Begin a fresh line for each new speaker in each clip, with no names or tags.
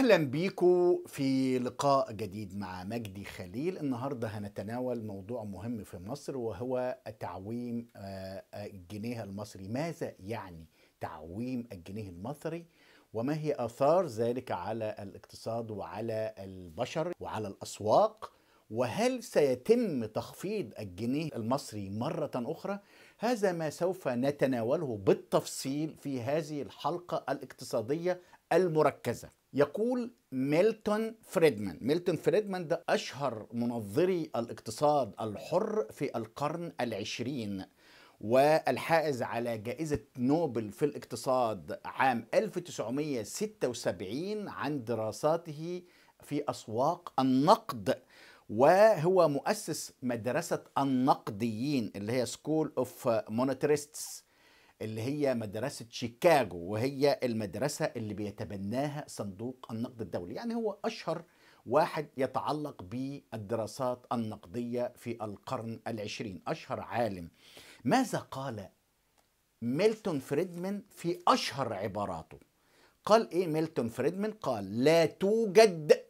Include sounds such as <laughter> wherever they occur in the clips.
اهلا بيكم في لقاء جديد مع مجدي خليل النهارده هنتناول موضوع مهم في مصر وهو تعويم آه، الجنيه المصري ماذا يعني تعويم الجنيه المصري وما هي اثار ذلك على الاقتصاد وعلى البشر وعلى الاسواق وهل سيتم تخفيض الجنيه المصري مره اخرى هذا ما سوف نتناوله بالتفصيل في هذه الحلقه الاقتصاديه المركزه يقول ميلتون فريدمان ميلتون فريدمان ده أشهر منظري الاقتصاد الحر في القرن العشرين والحائز على جائزة نوبل في الاقتصاد عام 1976 عن دراساته في أسواق النقد وهو مؤسس مدرسة النقديين اللي هي سكول اوف مونتريستس اللي هي مدرسة شيكاغو وهي المدرسة اللي بيتبناها صندوق النقد الدولي يعني هو أشهر واحد يتعلق بالدراسات النقدية في القرن العشرين أشهر عالم ماذا قال ميلتون فريدمان في أشهر عباراته قال إيه ميلتون فريدمان قال لا توجد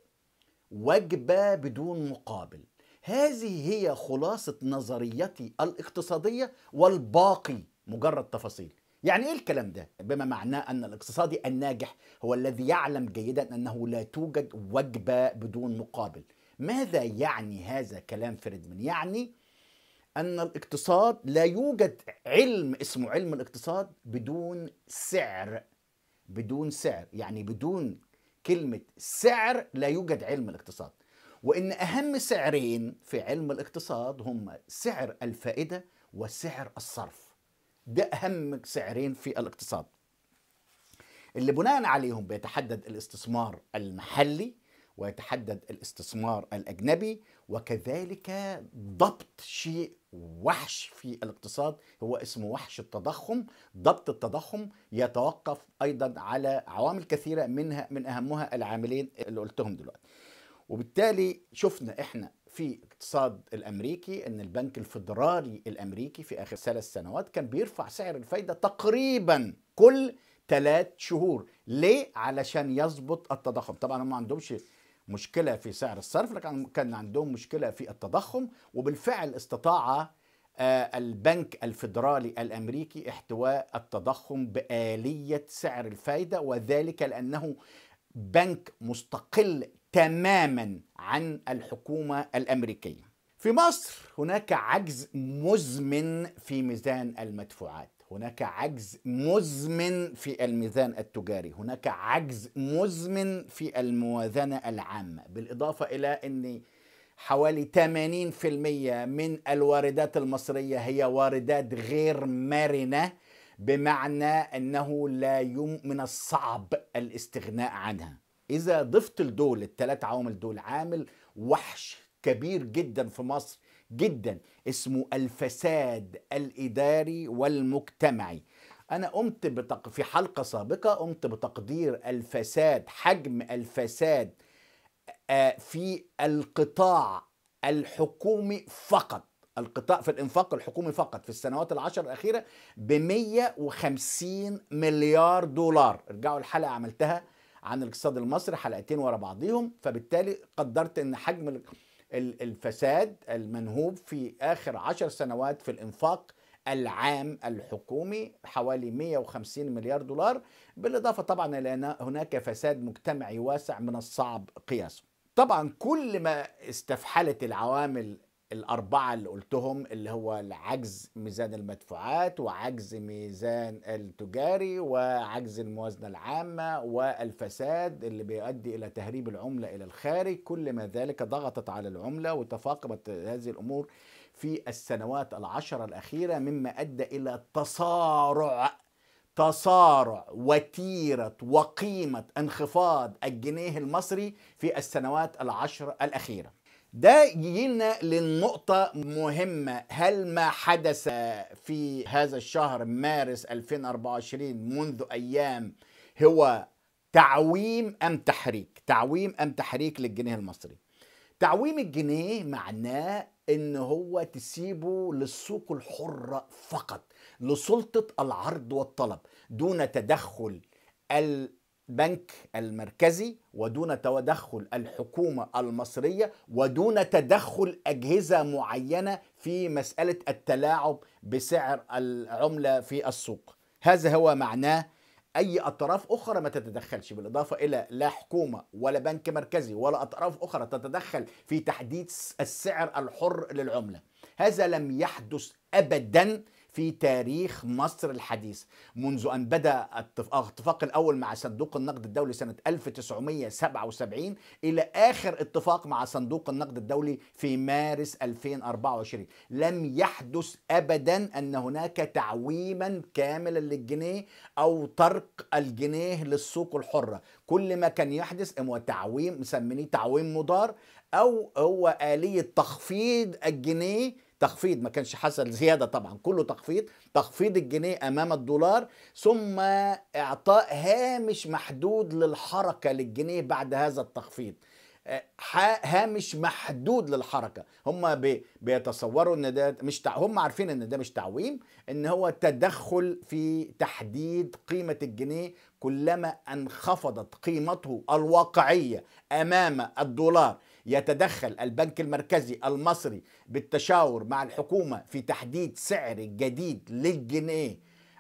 وجبة بدون مقابل هذه هي خلاصة نظريتي الاقتصادية والباقي مجرد تفاصيل يعني ايه الكلام ده بما معناه ان الاقتصادي الناجح هو الذي يعلم جيدا انه لا توجد وجبه بدون مقابل ماذا يعني هذا كلام فريدمان يعني ان الاقتصاد لا يوجد علم اسمه علم الاقتصاد بدون سعر بدون سعر يعني بدون كلمه سعر لا يوجد علم الاقتصاد وان اهم سعرين في علم الاقتصاد هم سعر الفائده وسعر الصرف ده أهم سعرين في الاقتصاد اللي بناء عليهم بيتحدد الاستثمار المحلي ويتحدد الاستثمار الأجنبي وكذلك ضبط شيء وحش في الاقتصاد هو اسمه وحش التضخم ضبط التضخم يتوقف أيضا على عوامل كثيرة منها من أهمها العاملين اللي قلتهم دلوقتي وبالتالي شفنا احنا في الاقتصاد الامريكي ان البنك الفدرالي الامريكي في اخر ثلاث سنوات كان بيرفع سعر الفايده تقريبا كل ثلاث شهور ليه علشان يظبط التضخم طبعا هم ما عندهمش مشكله في سعر الصرف لكن كان عندهم مشكله في التضخم وبالفعل استطاع آه، البنك الفدرالي الامريكي احتواء التضخم باليه سعر الفايده وذلك لانه بنك مستقل تماما عن الحكومه الامريكيه. في مصر هناك عجز مزمن في ميزان المدفوعات. هناك عجز مزمن في الميزان التجاري هناك عجز مزمن في الموازنة العامة بالإضافة إلى أن حوالي 80% من الواردات المصرية هي واردات غير مرنة بمعنى أنه لا يم من الصعب الاستغناء عنها اذا ضفت لدول التلات عوامل دول عامل وحش كبير جدا في مصر جدا اسمه الفساد الاداري والمجتمعي انا قمت بتق... في حلقه سابقه قمت بتقدير الفساد حجم الفساد آه، في القطاع الحكومي فقط القطاع في الانفاق الحكومي فقط في السنوات العشر الاخيره ب 150 مليار دولار ارجعوا الحلقه عملتها عن الاقتصاد المصري حلقتين ورا بعضيهم فبالتالي قدرت ان حجم الفساد المنهوب في اخر عشر سنوات في الانفاق العام الحكومي حوالي 150 مليار دولار بالإضافة طبعا إلى أن هناك فساد مجتمعي واسع من الصعب قياسه طبعا كل ما استفحلت العوامل الأربعة اللي قلتهم اللي هو العجز ميزان المدفوعات وعجز ميزان التجاري وعجز الموازنة العامة والفساد اللي بيؤدي إلى تهريب العملة إلى الخارج كل ما ذلك ضغطت على العملة وتفاقمت هذه الأمور في السنوات العشر الأخيرة مما أدى إلى تصارع تصارع وتيرة وقيمة انخفاض الجنيه المصري في السنوات العشر الأخيرة ده يجينا للنقطة مهمة هل ما حدث في هذا الشهر مارس 2024 منذ أيام هو تعويم أم تحريك تعويم أم تحريك للجنيه المصري تعويم الجنيه معناه ان هو تسيبه للسوق الحرة فقط لسلطة العرض والطلب دون تدخل البنك المركزي ودون تدخل الحكومة المصرية ودون تدخل أجهزة معينة في مسألة التلاعب بسعر العملة في السوق هذا هو معناه أي أطراف أخرى ما تتدخلش بالإضافة إلى لا حكومة ولا بنك مركزي ولا أطراف أخرى تتدخل في تحديد السعر الحر للعملة هذا لم يحدث أبدا في تاريخ مصر الحديث منذ أن بدأ الاتفاق الأول مع صندوق النقد الدولي سنة 1977 إلى آخر اتفاق مع صندوق النقد الدولي في مارس 2024 لم يحدث أبدا أن هناك تعويما كاملا للجنيه أو ترك الجنيه للسوق الحرة كل ما كان يحدث هو تعويم مسمينيه تعويم مضار أو هو آلية تخفيض الجنيه تخفيض ما كانش حصل زياده طبعا كله تخفيض تخفيض الجنيه امام الدولار ثم اعطاء هامش محدود للحركه للجنيه بعد هذا التخفيض آه، هامش محدود للحركه هم بيتصوروا ان ده مش تع... هم عارفين ان ده مش تعويم ان هو تدخل في تحديد قيمه الجنيه كلما انخفضت قيمته الواقعيه امام الدولار يتدخل البنك المركزي المصري بالتشاور مع الحكومة في تحديد سعر جديد للجنيه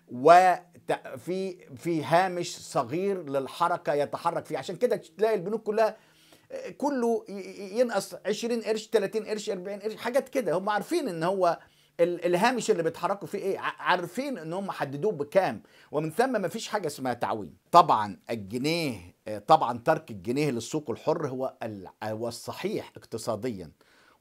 وفي في هامش صغير للحركة يتحرك فيه عشان كده تلاقي البنوك كلها كله ينقص 20 قرش 30 قرش 40 قرش حاجات كده هم عارفين ان هو الهامش اللي بيتحركوا فيه ايه عارفين ان هم حددوه بكام ومن ثم مفيش حاجه اسمها تعويم طبعا الجنيه آه، طبعا ترك الجنيه للسوق الحر آه، هو الصحيح اقتصاديا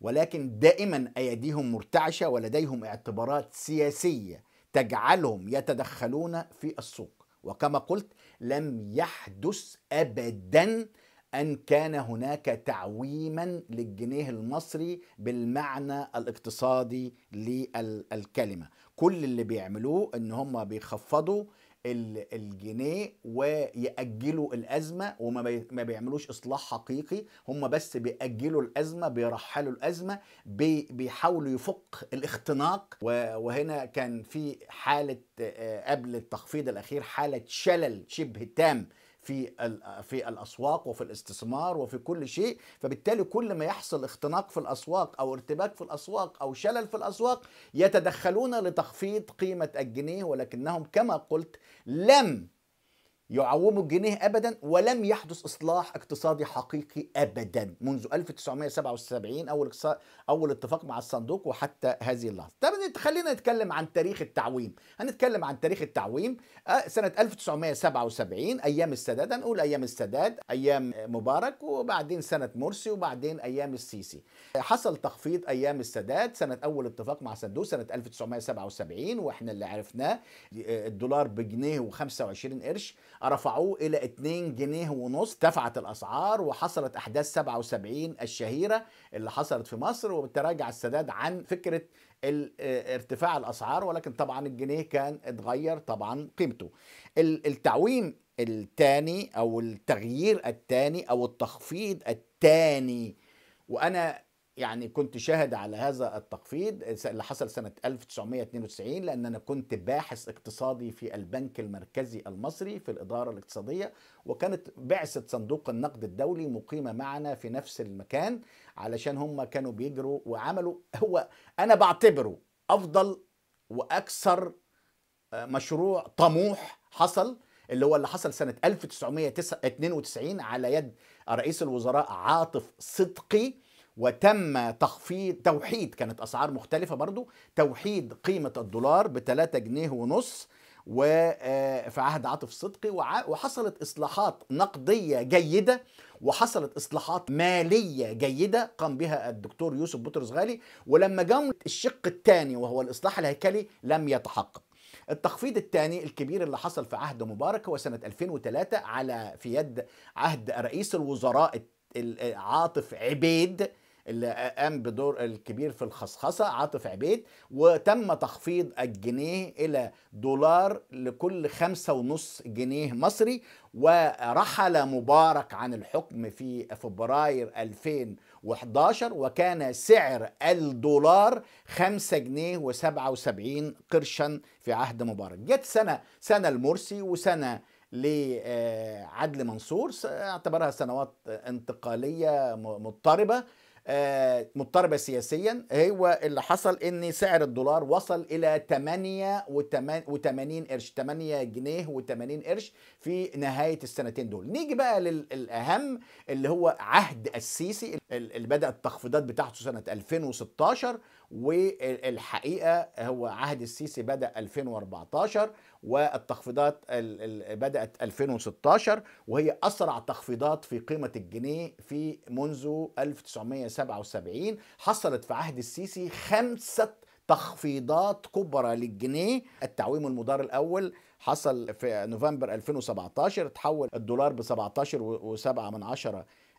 ولكن دائما ايديهم مرتعشه ولديهم اعتبارات سياسيه تجعلهم يتدخلون في السوق وكما قلت لم يحدث ابدا ان كان هناك تعويما للجنيه المصري بالمعنى الاقتصادي للكلمه كل اللي بيعملوه ان هم بيخفضوا الجنيه ويأجلوا الأزمة وما بيعملوش إصلاح حقيقي هم بس بيأجلوا الأزمة بيرحلوا الأزمة بيحاولوا يفك الاختناق وهنا كان في حالة آه، قبل التخفيض الأخير حالة شلل شبه تام في في الاسواق وفي الاستثمار وفي كل شيء فبالتالي كل ما يحصل اختناق في الاسواق او ارتباك في الاسواق او شلل في الاسواق يتدخلون لتخفيض قيمه الجنيه ولكنهم كما قلت لم يعوموا الجنيه ابدا ولم يحدث اصلاح اقتصادي حقيقي ابدا منذ 1977 اول اول اتفاق مع الصندوق وحتى هذه اللحظه. طب خلينا نتكلم عن تاريخ التعويم، هنتكلم عن تاريخ التعويم آه، سنه 1977 ايام السادات هنقول ايام السادات ايام مبارك وبعدين سنه مرسي وبعدين ايام السيسي. حصل تخفيض ايام السادات سنه اول اتفاق مع صندوق سنه 1977 واحنا اللي عرفناه آه، الدولار بجنيه و25 قرش رفعوه إلى 2 جنيه ونص ارتفعت الأسعار وحصلت أحداث 77 الشهيرة اللي حصلت في مصر وتراجع السداد عن فكرة آه، ارتفاع الأسعار ولكن طبعا الجنيه كان اتغير طبعا قيمته التعويم الثاني أو التغيير الثاني أو التخفيض الثاني وأنا يعني كنت شاهد على هذا التخفيض اللي حصل سنة 1992 لأن أنا كنت باحث اقتصادي في البنك المركزي المصري في الإدارة الاقتصادية وكانت بعثة صندوق النقد الدولي مقيمة معنا في نفس المكان علشان هم كانوا بيجروا وعملوا هو أنا بعتبره أفضل وأكثر آه، مشروع طموح حصل اللي هو اللي حصل سنة 1992 على يد رئيس الوزراء عاطف صدقي وتم تخفيض توحيد كانت اسعار مختلفه برضو توحيد قيمه الدولار ب 3 جنيه ونص وفي آه، عهد عاطف صدقي وحصلت اصلاحات نقديه جيده وحصلت اصلاحات ماليه جيده قام بها الدكتور يوسف بطرس غالي ولما جاء الشق الثاني وهو الاصلاح الهيكلي لم يتحقق التخفيض الثاني الكبير اللي حصل في عهد مبارك هو سنه 2003 على في يد عهد رئيس الوزراء آه، عاطف عبيد اللي قام بدور الكبير في الخصخصه عاطف عبيد وتم تخفيض الجنيه الى دولار لكل خمسة ونص جنيه مصري ورحل مبارك عن الحكم في فبراير 2011 وكان سعر الدولار خمسه جنيه و77 قرشا في عهد مبارك جت سنة سنة المرسي وسنة لعدل آه، منصور اعتبرها سنوات انتقالية مضطربة آه، مضطربه سياسيا هو اللي حصل ان سعر الدولار وصل الى 88 قرش 8 جنيه و80 قرش في نهايه السنتين دول نيجي بقى للاهم اللي هو عهد السيسي اللي بدا التخفيضات بتاعته سنه 2016 والحقيقه هو عهد السيسي بدا 2014 والتخفيضات بدأت 2016 وهي أسرع تخفيضات في قيمة الجنيه في منذ 1977 حصلت في عهد السيسي خمسة تخفيضات كبرى للجنيه التعويم المدار الأول حصل في نوفمبر 2017 تحول الدولار ب 17.7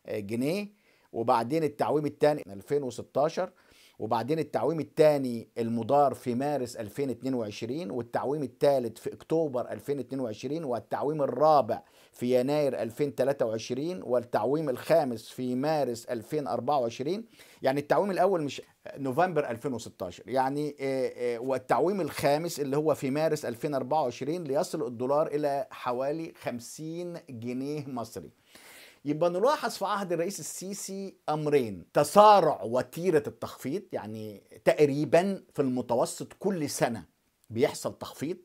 جنيه وبعدين التعويم الثاني 2016 وبعدين التعويم الثاني المدار في مارس 2022 والتعويم الثالث في اكتوبر 2022 والتعويم الرابع في يناير 2023 والتعويم الخامس في مارس 2024 يعني التعويم الاول مش نوفمبر 2016 يعني آه، آه، والتعويم الخامس اللي هو في مارس 2024 ليصل الدولار الى حوالي 50 جنيه مصري يبقى نلاحظ في عهد الرئيس السيسي امرين تسارع وتيره التخفيض يعني تقريبا في المتوسط كل سنه بيحصل تخفيض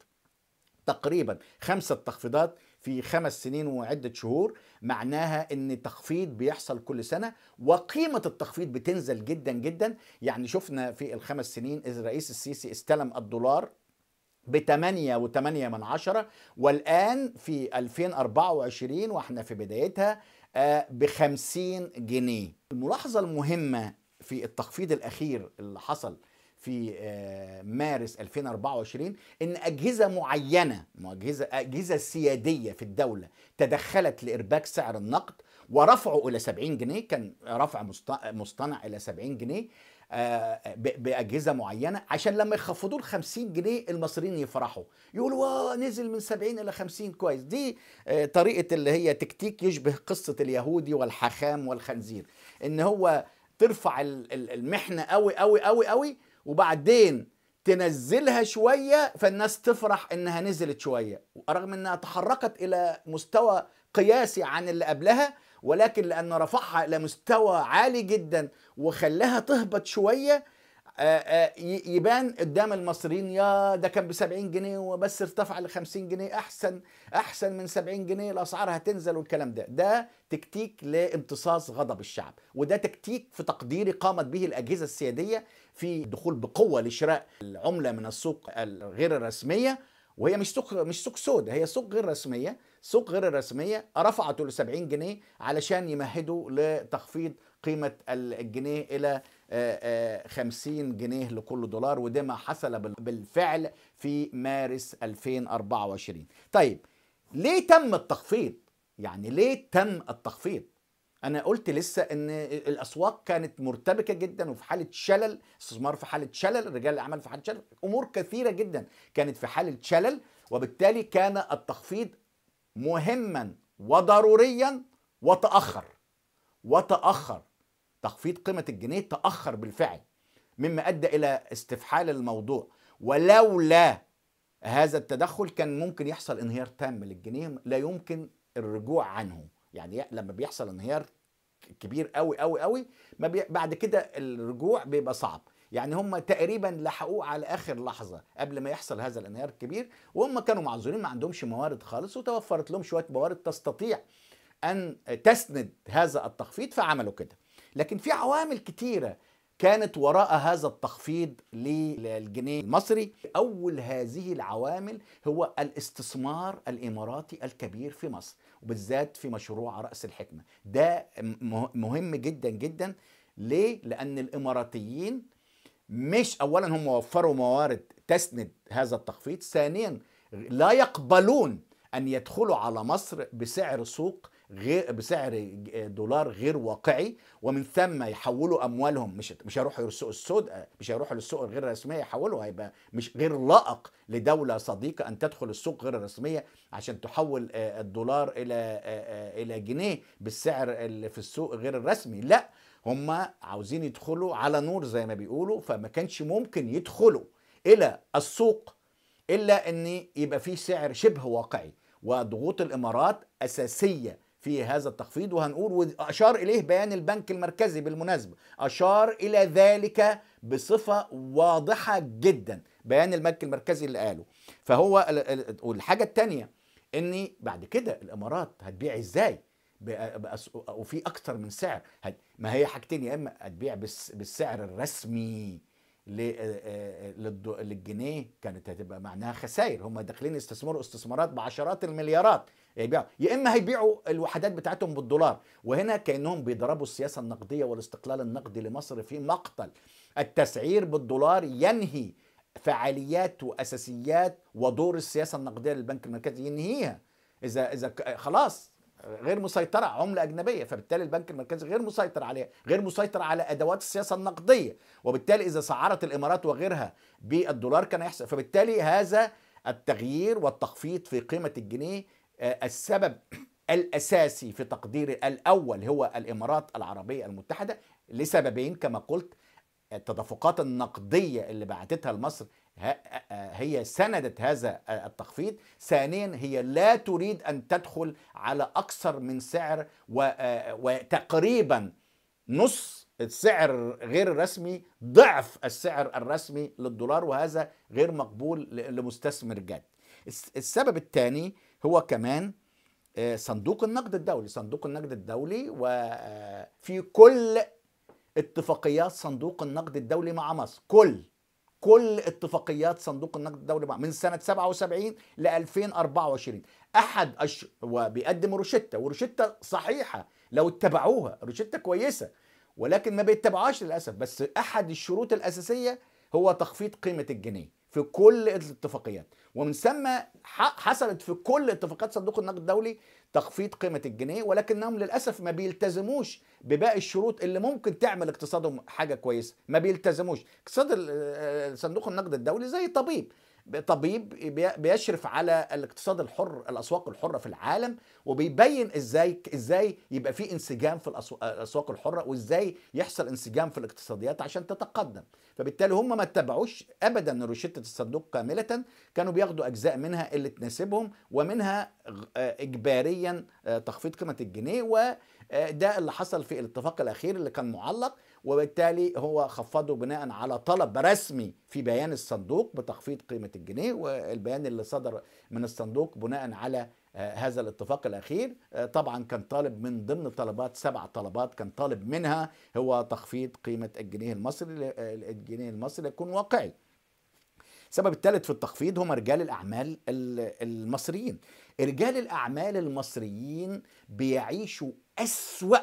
تقريبا خمسه تخفيضات في خمس سنين وعدة شهور معناها ان تخفيض بيحصل كل سنة وقيمة التخفيض بتنزل جدا جدا يعني شفنا في الخمس سنين إذ الرئيس السيسي استلم الدولار ب 8.8 والآن في 2024 واحنا في بدايتها آه، بخمسين جنيه الملاحظة المهمة في التخفيض الأخير اللي حصل في آه، مارس 2024 ان اجهزه معينه اجهزه اجهزه سياديه في الدوله تدخلت لارباك سعر النقد ورفعه الى 70 جنيه كان رفع مصطنع الى 70 جنيه آه، آه، باجهزه معينه عشان لما يخفضوا ل 50 جنيه المصريين يفرحوا يقولوا واه نزل من 70 الى 50 كويس دي آه، طريقه اللي هي تكتيك يشبه قصه اليهودي والحاخام والخنزير ان هو ترفع المحنه قوي قوي قوي قوي وبعدين تنزلها شويه فالناس تفرح انها نزلت شويه رغم انها تحركت الى مستوى قياسي عن اللي قبلها ولكن لأن رفعها إلى مستوى عالي جدا وخلاها تهبط شوية آه، آه، يبان قدام المصريين يا ده كان ب 70 جنيه وبس ارتفع ل 50 جنيه احسن احسن من 70 جنيه الاسعار هتنزل والكلام ده ده تكتيك لامتصاص غضب الشعب وده تكتيك في تقديري قامت به الاجهزه السياديه في دخول بقوه لشراء العمله من السوق الغير الرسميه وهي مش سوق مش سوق سود هي سوق غير رسميه سوق غير رسميه رفعته ل 70 جنيه علشان يمهدوا لتخفيض قيمه الجنيه الى 50 آه، آه، جنيه لكل دولار وده ما حصل بالفعل في مارس 2024 طيب ليه تم التخفيض يعني ليه تم التخفيض انا قلت لسه ان الاسواق كانت مرتبكه جدا وفي حاله شلل استثمار في حاله شلل رجال الاعمال في حاله شلل امور كثيره جدا كانت في حاله شلل وبالتالي كان التخفيض مهما وضروريا وتاخر وتاخر تخفيض قيمه الجنيه تاخر بالفعل مما ادى الى استفحال الموضوع ولولا هذا التدخل كان ممكن يحصل انهيار تام للجنيه لا يمكن الرجوع عنه يعني لما بيحصل انهيار كبير قوي قوي قوي ما بي... بعد كده الرجوع بيبقى صعب يعني هم تقريبا لحقوه على اخر لحظه قبل ما يحصل هذا الانهيار الكبير وهم كانوا معذورين ما عندهمش موارد خالص وتوفرت لهم شويه موارد تستطيع ان تسند هذا التخفيض فعملوا كده لكن في عوامل كتيره كانت وراء هذا التخفيض للجنيه المصري اول هذه العوامل هو الاستثمار الاماراتي الكبير في مصر وبالذات في مشروع رأس الحكمة ده مهم جدا جدا ليه؟ لأن الإماراتيين مش أولا هم وفروا موارد تسند هذا التخفيض ثانيا لا يقبلون أن يدخلوا على مصر بسعر سوق غير بسعر دولار غير واقعي ومن ثم يحولوا اموالهم مش مش هيروحوا للسوق السوداء آه، مش هيروحوا للسوق الغير رسميه يحولوا هيبقى مش غير لائق لدوله صديقه ان تدخل السوق غير الرسميه عشان تحول آه، الدولار الى آه، الى جنيه بالسعر اللي في السوق غير الرسمي لا هم عاوزين يدخلوا على نور زي ما بيقولوا فما كانش ممكن يدخلوا الى السوق الا ان يبقى في سعر شبه واقعي وضغوط الامارات اساسيه في هذا التخفيض وهنقول واشار اليه بيان البنك المركزي بالمناسبه اشار الى ذلك بصفه واضحه جدا بيان البنك المركزي اللي قاله فهو والحاجه الثانيه ان بعد كده الامارات هتبيع ازاي وفي اكثر من سعر ما هي حاجتين يا اما هتبيع بالسعر الرسمي للجنيه كانت هتبقى معناها خسائر هم داخلين يستثمروا استثمارات بعشرات المليارات يبيعوا يا اما هيبيعوا الوحدات بتاعتهم بالدولار وهنا كانهم بيضربوا السياسه النقديه والاستقلال النقدي لمصر في مقتل التسعير بالدولار ينهي فعاليات واساسيات ودور السياسه النقديه للبنك المركزي ينهيها اذا اذا خلاص غير مسيطرة عملة أجنبية فبالتالي البنك المركزي غير مسيطر عليها غير مسيطر على أدوات السياسة النقدية وبالتالي إذا سعرت الإمارات وغيرها بالدولار كان يحصل فبالتالي هذا التغيير والتخفيض في قيمة الجنيه آه، السبب الأساسي في تقدير الأول هو الإمارات العربية المتحدة لسببين كما قلت التدفقات النقدية اللي بعتتها لمصر آه، آه، هي سندت هذا التخفيض ثانيا هي لا تريد أن تدخل على أكثر من سعر وتقريبا نص السعر غير الرسمي ضعف السعر الرسمي للدولار وهذا غير مقبول لمستثمر جاد السبب الثاني هو كمان آه، صندوق النقد الدولي صندوق النقد الدولي وفي آه، كل اتفاقيات صندوق النقد الدولي مع مصر كل كل اتفاقيات صندوق النقد الدولي مع من سنة 77 ل 2024 أحد أش... وبيقدم روشتة وروشتة صحيحة لو اتبعوها روشتة كويسة ولكن ما بيتبعوهاش للأسف بس أحد الشروط الأساسية هو تخفيض قيمة الجنيه في كل الاتفاقيات ومن ثم حصلت في كل اتفاقات صندوق النقد الدولي تخفيض قيمة الجنيه ولكنهم للأسف ما بيلتزموش بباقي الشروط اللي ممكن تعمل اقتصادهم حاجة كويسة ما بيلتزموش اقتصاد آه، صندوق النقد الدولي زي طبيب طبيب بيشرف على الاقتصاد الحر الاسواق الحره في العالم وبيبين ازاي ازاي يبقى في انسجام في الاسواق الحره وازاي يحصل انسجام في الاقتصاديات عشان تتقدم فبالتالي هم ما اتبعوش ابدا روشته الصندوق كامله كانوا بياخدوا اجزاء منها اللي تناسبهم ومنها اجباريا آه، تخفيض قيمه الجنيه وده آه، اللي حصل في الاتفاق الاخير اللي كان معلق وبالتالي هو خفضه بناء على طلب رسمي في بيان الصندوق بتخفيض قيمة الجنيه والبيان اللي صدر من الصندوق بناء على آه، هذا الاتفاق الاخير آه، طبعا كان طالب من ضمن طلبات سبع طلبات كان طالب منها هو تخفيض قيمه الجنيه المصري آه، الجنيه المصري يكون واقعي السبب الثالث في التخفيض هم رجال الاعمال المصريين رجال الاعمال المصريين بيعيشوا اسوا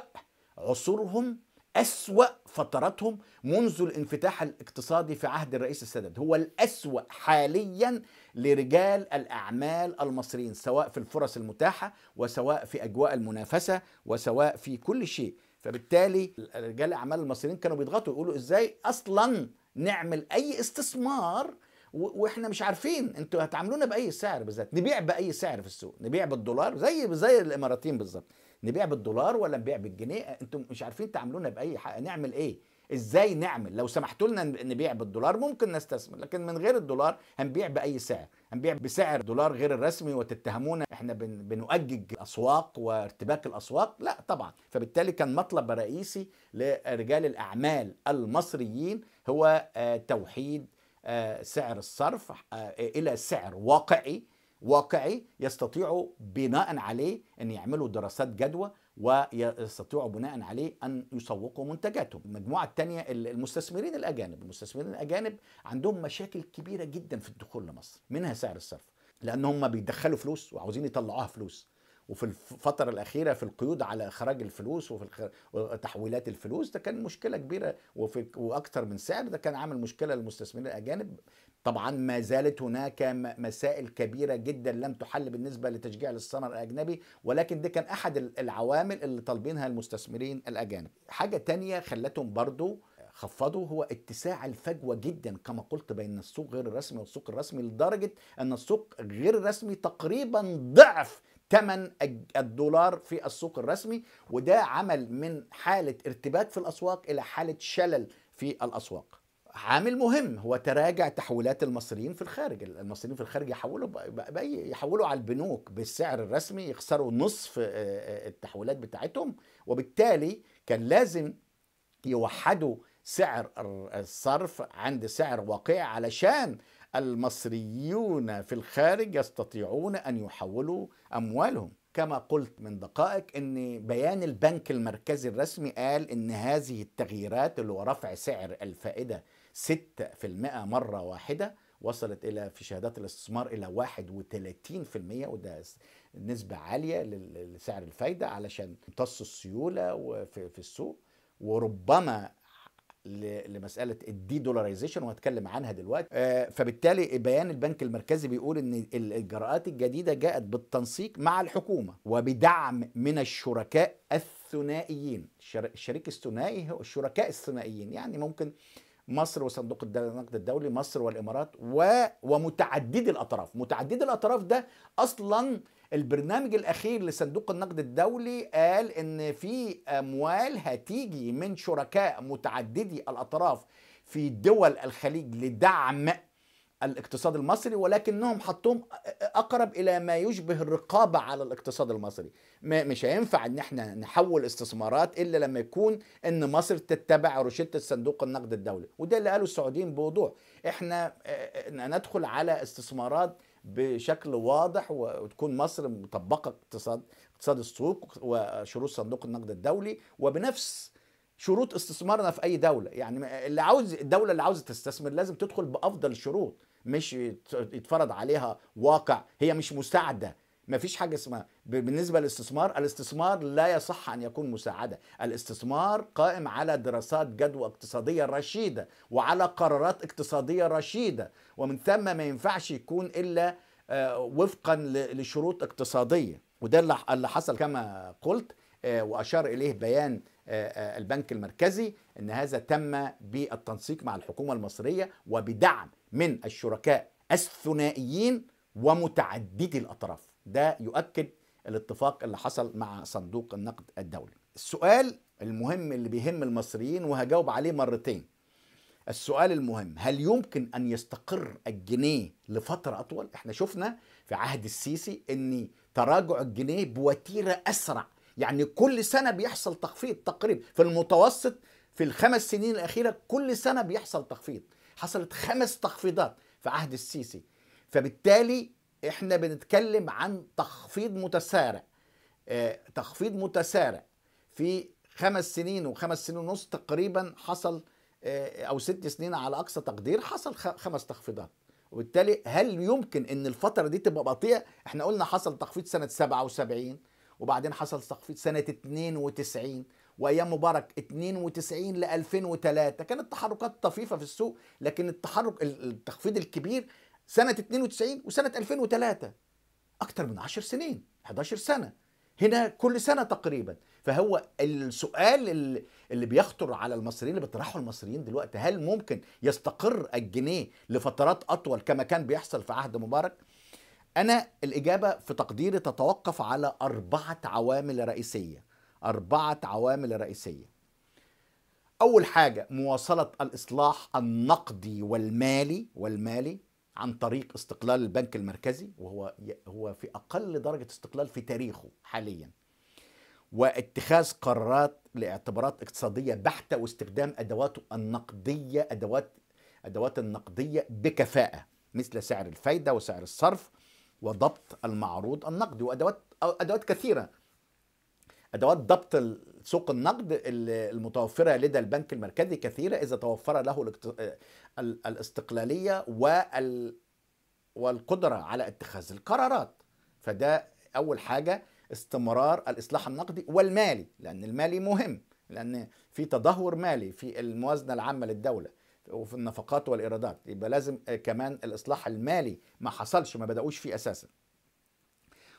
عصورهم أسوأ فتراتهم منذ الانفتاح الاقتصادي في عهد الرئيس السادات هو الأسوأ حاليا لرجال الأعمال المصريين سواء في الفرص المتاحة وسواء في أجواء المنافسة وسواء في كل شيء فبالتالي رجال الأعمال المصريين كانوا بيضغطوا يقولوا إزاي أصلا نعمل أي استثمار واحنا مش عارفين انتوا هتعاملونا باي سعر بالذات نبيع باي سعر في السوق نبيع بالدولار زي زي الاماراتيين بالظبط نبيع بالدولار ولا نبيع بالجنيه انتم مش عارفين تعاملونا باي حاجه نعمل ايه ازاي نعمل لو سمحتوا لنا نبيع بالدولار ممكن نستثمر لكن من غير الدولار هنبيع باي سعر هنبيع بسعر دولار غير الرسمي وتتهمونا احنا بن... بنؤجج اسواق وارتباك الاسواق لا طبعا فبالتالي كان مطلب رئيسي لرجال الاعمال المصريين هو آه، توحيد آه، سعر الصرف آه، الى سعر واقعي واقعي يستطيعوا بناء عليه ان يعملوا دراسات جدوى ويستطيعوا بناء عليه ان يسوقوا منتجاتهم. المجموعه الثانيه المستثمرين الاجانب، المستثمرين الاجانب عندهم مشاكل كبيره جدا في الدخول لمصر، منها سعر الصرف، لان هم بيدخلوا فلوس وعاوزين يطلعوها فلوس. وفي الفترة الأخيرة في القيود على إخراج الفلوس وفي تحويلات الفلوس ده كان مشكلة كبيرة وفي وأكثر من سعر ده كان عامل مشكلة للمستثمرين الأجانب طبعا ما زالت هناك مسائل كبيرة جدا لم تحل بالنسبة لتشجيع للثمر الأجنبي ولكن ده كان أحد العوامل اللي طالبينها المستثمرين الأجانب حاجة تانية خلتهم برضو خفضوا هو اتساع الفجوة جدا كما قلت بين السوق غير الرسمي والسوق الرسمي لدرجة أن السوق غير الرسمي تقريبا ضعف ثمن الدولار في السوق الرسمي وده عمل من حالة ارتباك في الأسواق إلى حالة شلل في الأسواق عامل مهم هو تراجع تحويلات المصريين في الخارج المصريين في الخارج يحولوا بأي يحولوا على البنوك بالسعر الرسمي يخسروا نصف التحويلات بتاعتهم وبالتالي كان لازم يوحدوا سعر الصرف عند سعر واقعي علشان المصريون في الخارج يستطيعون ان يحولوا اموالهم كما قلت من دقائق ان بيان البنك المركزي الرسمي قال ان هذه التغييرات اللي هو رفع سعر الفائده 6% مرة واحدة وصلت الى في شهادات الاستثمار الى 31% وده نسبه عاليه لسعر الفايده علشان تمتص السيوله في السوق وربما لمساله الدي دولاريزيشن وهتكلم عنها دلوقتي آه، فبالتالي بيان البنك المركزي بيقول ان الاجراءات الجديده جاءت بالتنسيق مع الحكومه وبدعم من الشركاء الثنائيين الشريك الثنائي هو الشركاء الثنائيين يعني ممكن مصر وصندوق النقد الدولي مصر والامارات و... ومتعددي الاطراف متعددي الاطراف ده اصلا البرنامج الاخير لصندوق النقد الدولي قال ان في اموال هتيجي من شركاء متعددي الاطراف في دول الخليج لدعم الاقتصاد المصري ولكنهم حطوهم اقرب الى ما يشبه الرقابه على الاقتصاد المصري مش هينفع ان احنا نحول استثمارات الا لما يكون ان مصر تتبع روشته صندوق النقد الدولي وده اللي قاله السعوديين بوضوح احنا ندخل على استثمارات بشكل واضح وتكون مصر مطبقه اقتصاد اقتصاد السوق وشروط صندوق النقد الدولي وبنفس شروط استثمارنا في اي دوله يعني اللي عاوز الدوله اللي عاوزه تستثمر لازم تدخل بافضل الشروط مش يتفرض عليها واقع هي مش مساعده ما فيش حاجه اسمها بالنسبه للاستثمار الاستثمار لا يصح ان يكون مساعده الاستثمار قائم على دراسات جدوى اقتصاديه رشيده وعلى قرارات اقتصاديه رشيده ومن ثم ما ينفعش يكون الا آه، وفقا لشروط اقتصاديه وده اللي حصل كما قلت آه، واشار اليه بيان آه، البنك المركزي ان هذا تم بالتنسيق مع الحكومه المصريه وبدعم من الشركاء الثنائيين ومتعددي الأطراف ده يؤكد الاتفاق اللي حصل مع صندوق النقد الدولي السؤال المهم اللي بيهم المصريين وهجاوب عليه مرتين السؤال المهم هل يمكن ان يستقر الجنيه لفتره اطول احنا شفنا في عهد السيسي ان تراجع الجنيه بوتيره اسرع يعني كل سنه بيحصل تخفيض تقريبا في المتوسط في الخمس سنين الاخيره كل سنه بيحصل تخفيض حصلت خمس تخفيضات في عهد السيسي فبالتالي احنا بنتكلم عن تخفيض متسارع اه تخفيض متسارع في خمس سنين وخمس سنين ونص تقريبا حصل اه او ست سنين على اقصى تقدير حصل خمس تخفيضات وبالتالي هل يمكن ان الفتره دي تبقى بطيئه احنا قلنا حصل تخفيض سنه 77 وبعدين حصل تخفيض سنه 92 وايام مبارك 92 ل 2003 كانت تحركات طفيفه في السوق لكن التحرك التخفيض الكبير سنه 92 وسنه 2003 اكتر من 10 سنين 11 سنه هنا كل سنه تقريبا فهو السؤال اللي بيخطر على المصريين اللي بيطرحه المصريين دلوقتي هل ممكن يستقر الجنيه لفترات اطول كما كان بيحصل في عهد مبارك انا الاجابه في تقديري تتوقف على اربعه عوامل رئيسيه أربعة عوامل رئيسية أول حاجة مواصلة الإصلاح النقدي والمالي والمالي عن طريق استقلال البنك المركزي وهو هو في أقل درجة استقلال في تاريخه حاليا واتخاذ قرارات لاعتبارات اقتصادية بحتة واستخدام أدواته النقدية أدوات أدوات النقدية بكفاءة مثل سعر الفايدة وسعر الصرف وضبط المعروض النقدي وأدوات أدوات كثيرة ادوات ضبط سوق النقد المتوفره لدى البنك المركزي كثيره اذا توفر له الاستقلاليه والقدره على اتخاذ القرارات فده اول حاجه استمرار الاصلاح النقدي والمالي لان المالي مهم لان في تدهور مالي في الموازنه العامه للدوله وفي النفقات والايرادات يبقى لازم كمان الاصلاح المالي ما حصلش ما بداوش فيه اساسا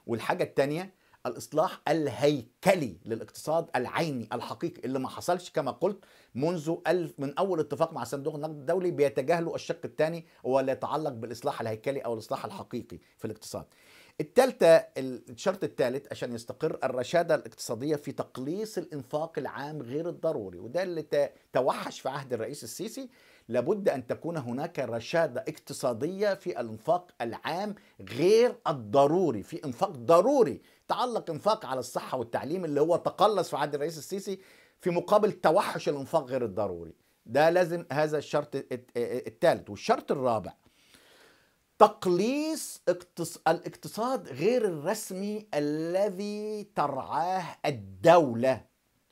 والحاجه الثانيه الاصلاح الهيكلي للاقتصاد العيني الحقيقي اللي ما حصلش كما قلت منذ ألف من اول اتفاق مع صندوق النقد الدولي بيتجاهلوا الشق الثاني ولا يتعلق بالاصلاح الهيكلي او الاصلاح الحقيقي في الاقتصاد. الثالثه الشرط الثالث عشان يستقر الرشاده الاقتصاديه في تقليص الانفاق العام غير الضروري وده اللي توحش في عهد الرئيس السيسي لابد ان تكون هناك رشاده اقتصاديه في الانفاق العام غير الضروري في انفاق ضروري يتعلق انفاق على الصحه والتعليم اللي هو تقلص في عهد الرئيس السيسي في مقابل توحش الانفاق غير الضروري ده لازم هذا الشرط الثالث والشرط الرابع تقليص الاقتصاد غير الرسمي الذي ترعاه الدولة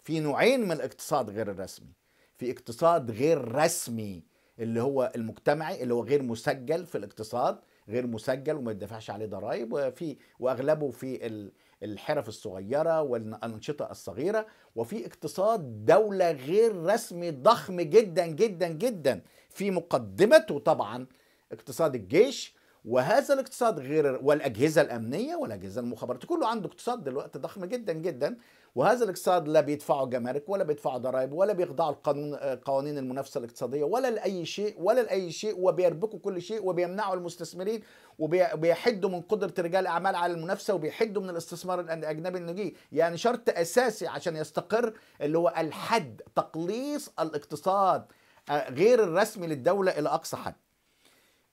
في نوعين من الاقتصاد غير الرسمي في اقتصاد غير رسمي اللي هو المجتمعي اللي هو غير مسجل في الاقتصاد غير مسجل وما يدفعش عليه ضرائب وفي واغلبه في ال... الحرف الصغيرة والأنشطة الصغيرة وفي اقتصاد دولة غير رسمي ضخم جدا جدا جدا في مقدمته طبعا اقتصاد الجيش وهذا الاقتصاد غير والاجهزه الامنيه والاجهزه المخابرات كله عنده اقتصاد دلوقتي ضخم جدا جدا وهذا الاقتصاد لا بيدفعه جمارك ولا بيدفعه ضرائب ولا بيخضعوا القانون قوانين المنافسه الاقتصاديه ولا لاي شيء ولا لاي شيء وبيربكوا كل شيء وبيمنعوا المستثمرين وبيحدوا من قدره رجال الاعمال على المنافسه وبيحدوا من الاستثمار الاجنبي انه يعني شرط اساسي عشان يستقر اللي هو الحد تقليص الاقتصاد آه، غير الرسمي للدوله الى اقصى حد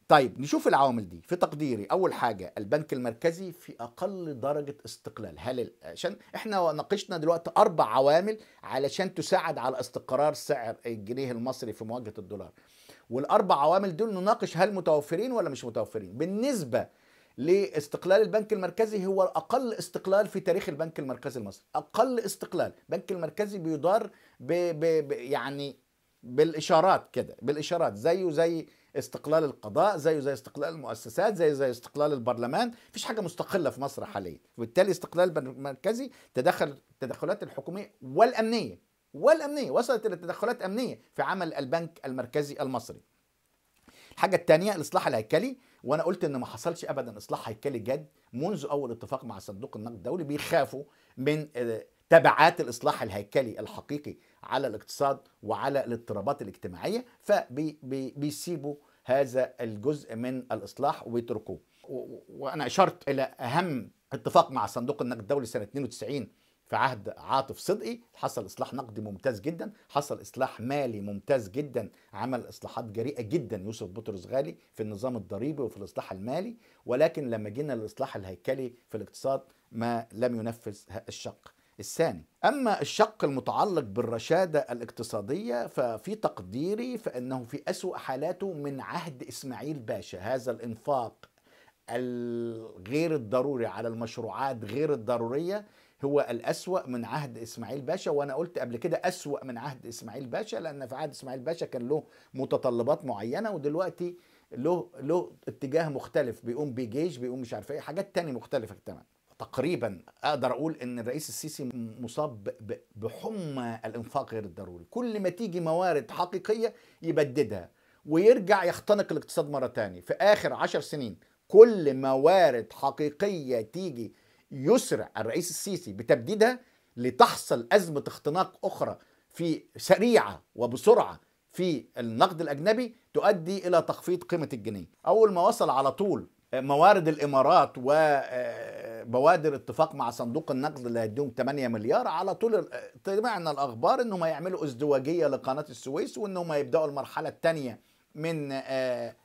طيب نشوف العوامل دي في تقديري اول حاجه البنك المركزي في اقل درجه استقلال هل عشان احنا ناقشنا دلوقتي اربع عوامل علشان تساعد على استقرار سعر الجنيه المصري في مواجهه الدولار والاربع عوامل دول نناقش هل متوفرين ولا مش متوفرين بالنسبه لاستقلال البنك المركزي هو اقل استقلال في تاريخ البنك المركزي المصري اقل استقلال البنك المركزي بيدار ب... ب... ب... يعني بالاشارات كده بالاشارات زيه زي استقلال القضاء زيه زي استقلال المؤسسات زيه زي استقلال البرلمان مفيش حاجه مستقله في مصر حاليا وبالتالي استقلال المركزي تدخل التدخلات الحكوميه والامنيه والامنيه وصلت الى تدخلات امنيه في عمل البنك المركزي المصري الحاجه الثانيه الاصلاح الهيكلي وانا قلت ان ما حصلش ابدا اصلاح هيكلي جد منذ اول اتفاق مع صندوق النقد الدولي بيخافوا من آه، تبعات الاصلاح الهيكلي الحقيقي على الاقتصاد وعلى الاضطرابات الاجتماعيه فبيسيبوا هذا الجزء من الاصلاح ويتركوه وانا اشرت الى اهم اتفاق مع صندوق النقد الدولي سنه 92 في عهد عاطف صدقي حصل اصلاح نقدي ممتاز جدا حصل اصلاح مالي ممتاز جدا عمل اصلاحات جريئه جدا يوسف بطرس غالي في النظام الضريبي وفي الاصلاح المالي ولكن لما جينا للاصلاح الهيكلي في الاقتصاد ما لم ينفذ الشق الثاني أما الشق المتعلق بالرشادة الاقتصادية ففي تقديري فإنه في أسوأ حالاته من عهد إسماعيل باشا هذا الإنفاق الغير الضروري على المشروعات غير الضرورية هو الأسوأ من عهد إسماعيل باشا وأنا قلت قبل كده أسوأ من عهد إسماعيل باشا لأن في عهد إسماعيل باشا كان له متطلبات معينة ودلوقتي له له اتجاه مختلف بيقوم بجيش بيقوم مش عارف ايه حاجات تانية مختلفة تماما تقريبا اقدر اقول ان الرئيس السيسي مصاب بحمى الانفاق غير الضروري كل ما تيجي موارد حقيقيه يبددها ويرجع يختنق الاقتصاد مره تانية في اخر عشر سنين كل موارد حقيقيه تيجي يسرع الرئيس السيسي بتبديدها لتحصل ازمه اختناق اخرى في سريعه وبسرعه في النقد الاجنبي تؤدي الى تخفيض قيمه الجنيه اول ما وصل على طول موارد الامارات وبوادر آه، اتفاق مع صندوق النقد اللي هيديهم 8 مليار على طول آه، طلعنا الاخبار انهم هيعملوا ازدواجيه لقناه السويس وانهم هيبداوا المرحله الثانيه من آه،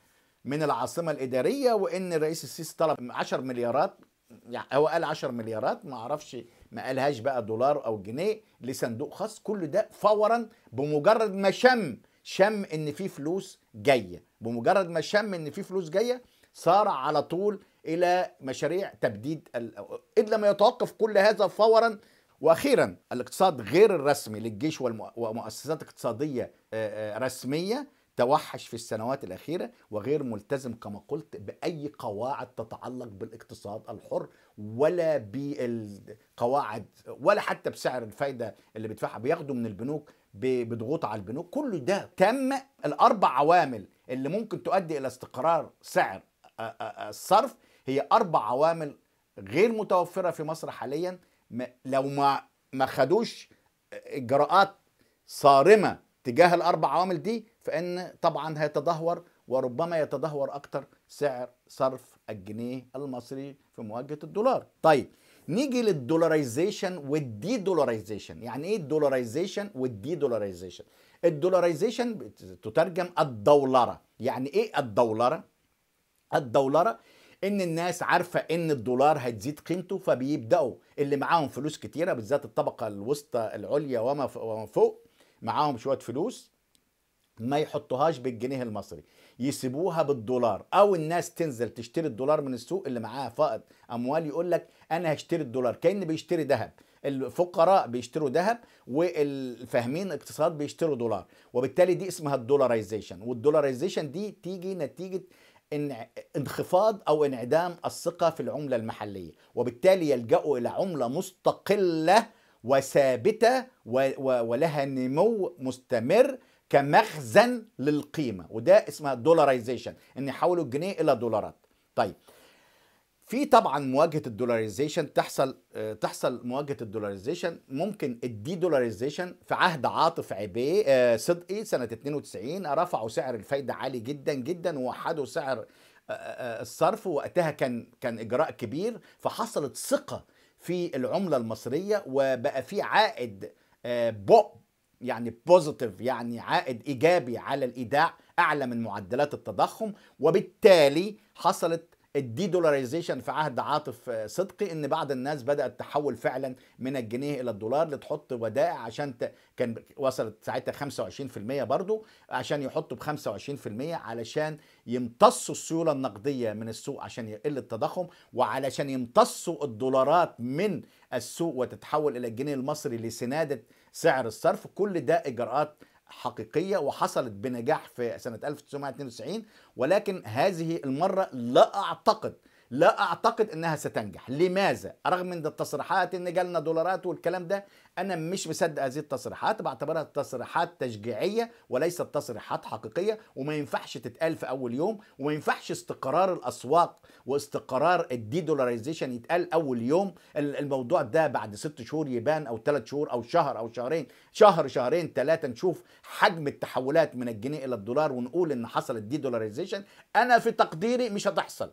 من العاصمه الاداريه وان الرئيس السيسي طلب 10 مليارات يعني هو قال 10 مليارات ما اعرفش ما قالهاش بقى دولار او جنيه لصندوق خاص كل ده فورا بمجرد ما شم شم ان في فلوس جايه بمجرد ما شم ان في فلوس جايه صار على طول الى مشاريع تبديد اذ لم يتوقف كل هذا فورا واخيرا الاقتصاد غير الرسمي للجيش ومؤسسات اقتصاديه آه، آه، رسميه توحش في السنوات الاخيره وغير ملتزم كما قلت باي قواعد تتعلق بالاقتصاد الحر ولا بالقواعد ولا حتى بسعر الفايده اللي بيدفعها بياخده من البنوك بضغوط على البنوك كل ده تم الاربع عوامل اللي ممكن تؤدي الى استقرار سعر آه، آه، آه، الصرف هي أربع عوامل غير متوفرة في مصر حاليا لو ما ما خدوش إجراءات صارمة تجاه الأربع عوامل دي فإن طبعا هيتدهور وربما يتدهور أكتر سعر صرف الجنيه المصري في مواجهة الدولار طيب نيجي للدولاريزيشن والدي دولاريزيشن يعني ايه الدولاريزيشن والدي دولاريزيشن الدولاريزيشن تترجم الدولره يعني ايه الدولره الدولره ان الناس عارفه ان الدولار هتزيد قيمته فبيبداوا اللي معاهم فلوس كتيره بالذات الطبقه الوسطى العليا وما فوق معاهم شويه فلوس ما يحطوهاش بالجنيه المصري يسيبوها بالدولار او الناس تنزل تشتري الدولار من السوق اللي معاها فائض اموال يقول لك انا هشتري الدولار كان بيشتري ذهب الفقراء بيشتروا ذهب والفاهمين اقتصاد بيشتروا دولار وبالتالي دي اسمها الدولاريزيشن والدولاريزيشن دي تيجي نتيجه انخفاض او انعدام الثقه في العمله المحليه وبالتالي يلجأوا الى عمله مستقله وثابته ولها نمو مستمر كمخزن للقيمه وده اسمها دولاريزيشن ان يحولوا الجنيه الى دولارات طيب في طبعا مواجهه الدولاريزيشن تحصل آه، تحصل مواجهه الدولاريزيشن ممكن الدي دولاريزيشن في عهد عاطف عبي آه، صدقي سنه 92 رفعوا سعر الفايده عالي جدا جدا ووحدوا سعر آه، الصرف وقتها كان كان اجراء كبير فحصلت ثقه في العمله المصريه وبقى في عائد بؤ يعني بوزيتيف يعني عائد ايجابي على الايداع اعلى من معدلات التضخم وبالتالي حصلت الدي دولاريزيشن في عهد عاطف صدقي ان بعض الناس بدات تحول فعلا من الجنيه الى الدولار لتحط ودائع عشان ت... كان وصلت ساعتها 25% برضو عشان يحطوا ب 25% علشان يمتصوا السيوله النقديه من السوق عشان يقل التضخم وعلشان يمتصوا الدولارات من السوق وتتحول الى الجنيه المصري لسناده سعر الصرف كل ده اجراءات حقيقية وحصلت بنجاح في سنة 1992 ولكن هذه المرة لا أعتقد لا اعتقد انها ستنجح لماذا رغم ان التصريحات ان جالنا دولارات والكلام ده انا مش مصدق هذه التصريحات بعتبرها تصريحات تشجيعيه وليست تصريحات حقيقيه وما ينفعش تتقال في اول يوم وما ينفعش استقرار الاسواق واستقرار الدي دولاريزيشن يتقال اول يوم الموضوع ده بعد ست شهور يبان او ثلاث شهور او شهر او شهرين شهر شهرين ثلاثه نشوف حجم التحولات من الجنيه الى الدولار ونقول ان حصلت دي دولاريزيشن انا في تقديري مش هتحصل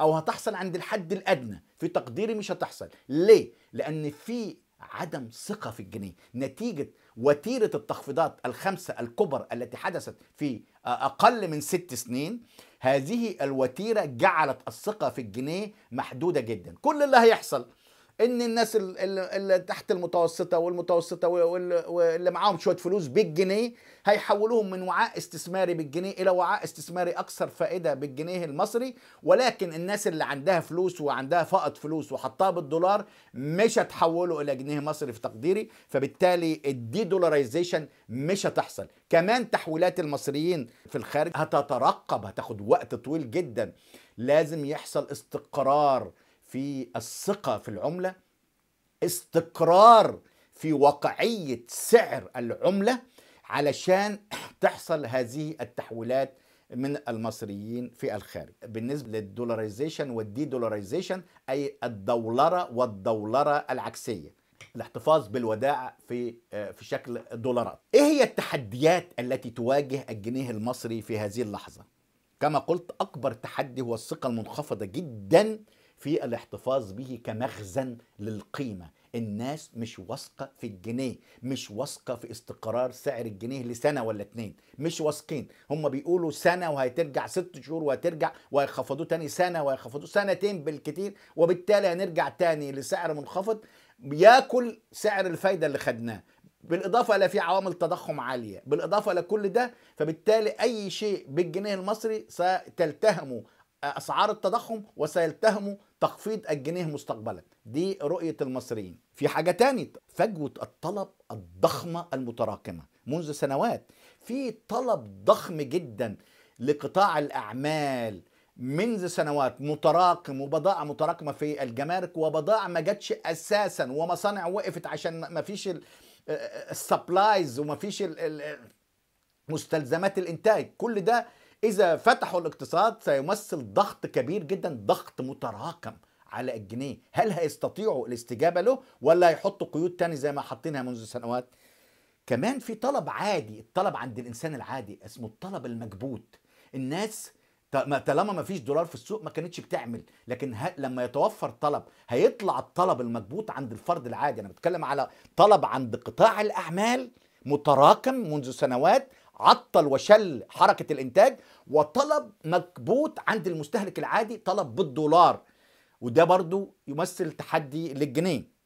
او هتحصل عند الحد الادنى في تقديري مش هتحصل ليه لان في عدم ثقة في الجنيه نتيجة وتيرة التخفيضات الخمسة الكبرى التي حدثت في أقل من ست سنين هذه الوتيرة جعلت الثقة في الجنيه محدودة جدا كل اللي هيحصل ان الناس اللي, اللي تحت المتوسطه والمتوسطه واللي معاهم شويه فلوس بالجنيه هيحولوهم من وعاء استثماري بالجنيه الى وعاء استثماري اكثر فائده بالجنيه المصري ولكن الناس اللي عندها فلوس وعندها فقط فلوس وحطها بالدولار مش هتحوله الى جنيه مصري في تقديري فبالتالي الدي دولاريزيشن مش هتحصل كمان تحويلات المصريين في الخارج هتترقب هتاخد وقت طويل جدا لازم يحصل استقرار في الثقه في العمله استقرار في واقعيه سعر العمله علشان <clears throat> تحصل هذه التحويلات من المصريين في الخارج بالنسبة للدولاريزيشن والدي دولاريزيشن أي الدولرة والدولرة العكسية الاحتفاظ بالودائع في آه، في شكل دولارات ايه هي التحديات التي تواجه الجنيه المصري في هذه اللحظه كما قلت اكبر تحدي هو الثقه المنخفضه جدا في الاحتفاظ به كمخزن للقيمة الناس مش واثقة في الجنيه مش واثقة في استقرار سعر الجنيه لسنة ولا اتنين مش واثقين هم بيقولوا سنة وهترجع ست شهور وهترجع وهيخفضوه تاني سنة وهيخفضوه سنتين بالكتير وبالتالي هنرجع تاني لسعر منخفض بياكل سعر الفايدة اللي خدناه بالاضافه الى في عوامل تضخم عاليه بالاضافه لكل ده فبالتالي اي شيء بالجنيه المصري ستلتهمه اسعار التضخم وسيلتهموا تخفيض الجنيه مستقبلا دي رؤيه المصريين في حاجه تانية فجوه الطلب الضخمه المتراكمه منذ سنوات في طلب ضخم جدا لقطاع الاعمال منذ سنوات متراكم وبضائع متراكمه في الجمارك وبضائع ما جاتش اساسا ومصانع وقفت عشان ما فيش السبلايز آه، آه، وما فيش آه، مستلزمات الانتاج كل ده إذا فتحوا الاقتصاد سيمثل ضغط كبير جدا ضغط متراكم على الجنيه هل هيستطيعوا الاستجابة له ولا هيحطوا قيود تاني زي ما حاطينها منذ سنوات كمان في طلب عادي الطلب عند الإنسان العادي اسمه الطلب المكبوت الناس طالما ما فيش دولار في السوق ما كانتش بتعمل لكن ه... لما يتوفر طلب هيطلع الطلب المكبوت عند الفرد العادي انا بتكلم على طلب عند قطاع الاعمال متراكم منذ سنوات عطل وشل حركة الإنتاج وطلب مكبوت عند المستهلك العادي طلب بالدولار وده برضو يمثل تحدي للجنيه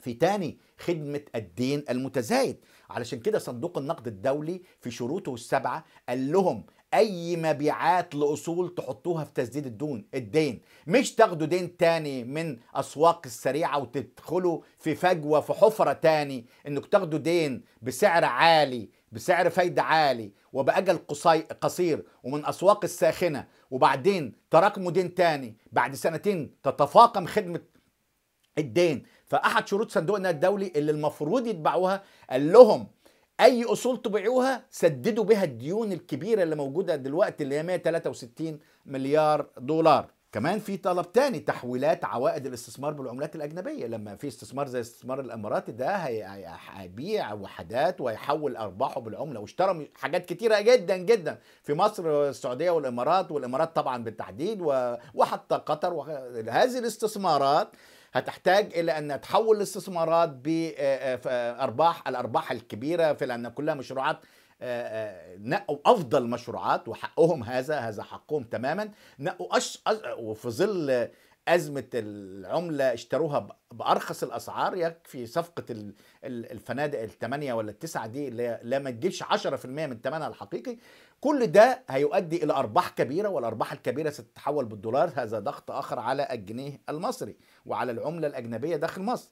في تاني خدمة الدين المتزايد علشان كده صندوق النقد الدولي في شروطه السبعة قال لهم اي مبيعات لاصول تحطوها في تسديد الدون الدين مش تاخدوا دين تاني من اسواق السريعه وتدخلوا في فجوه في حفره تاني انك تاخدوا دين بسعر عالي بسعر فايده عالي وباجل قصير ومن اسواق الساخنه وبعدين تراكموا دين تاني بعد سنتين تتفاقم خدمه الدين فاحد شروط صندوقنا الدولي اللي المفروض يتبعوها قال لهم اي اصول تبيعوها سددوا بها الديون الكبيره اللي موجوده دلوقتي اللي هي 163 مليار دولار كمان في طلب تاني تحويلات عوائد الاستثمار بالعملات الاجنبيه لما في استثمار زي استثمار الاماراتي ده هيبيع وحدات ويحول ارباحه بالعمله واشترى حاجات كتيره جدا جدا في مصر والسعوديه والامارات والامارات طبعا بالتحديد وحتى قطر وهذه الاستثمارات هتحتاج الى ان تحول الاستثمارات بارباح آه، آه، آه، الارباح الكبيره في لان كلها مشروعات نقوا افضل مشروعات وحقهم هذا هذا حقهم تماما نقوا أش... وفي ظل ازمه العمله اشتروها بارخص الاسعار يكفي صفقه الفنادق الثمانيه ولا التسعه دي اللي لا ما تجيبش 10% من ثمنها الحقيقي كل ده هيؤدي الى ارباح كبيره والارباح الكبيره ستتحول بالدولار هذا ضغط اخر على الجنيه المصري وعلى العمله الاجنبيه داخل مصر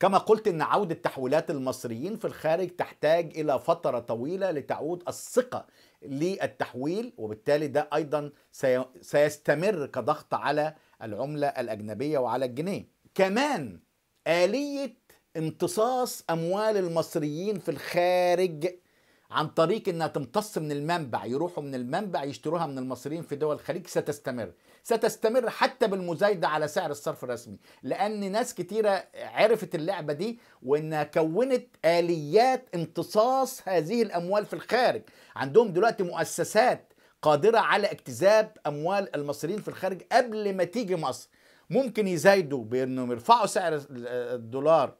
كما قلت ان عوده تحويلات المصريين في الخارج تحتاج الى فتره طويله لتعود الثقه للتحويل وبالتالي ده ايضا سيستمر كضغط على العمله الاجنبيه وعلى الجنيه كمان اليه امتصاص اموال المصريين في الخارج عن طريق انها تمتص من المنبع يروحوا من المنبع يشتروها من المصريين في دول الخليج ستستمر ستستمر حتى بالمزايده على سعر الصرف الرسمي لان ناس كتيره عرفت اللعبه دي وانها كونت اليات امتصاص هذه الاموال في الخارج عندهم دلوقتي مؤسسات قادره على اكتذاب اموال المصريين في الخارج قبل ما تيجي مصر ممكن يزايدوا بانهم يرفعوا سعر الدولار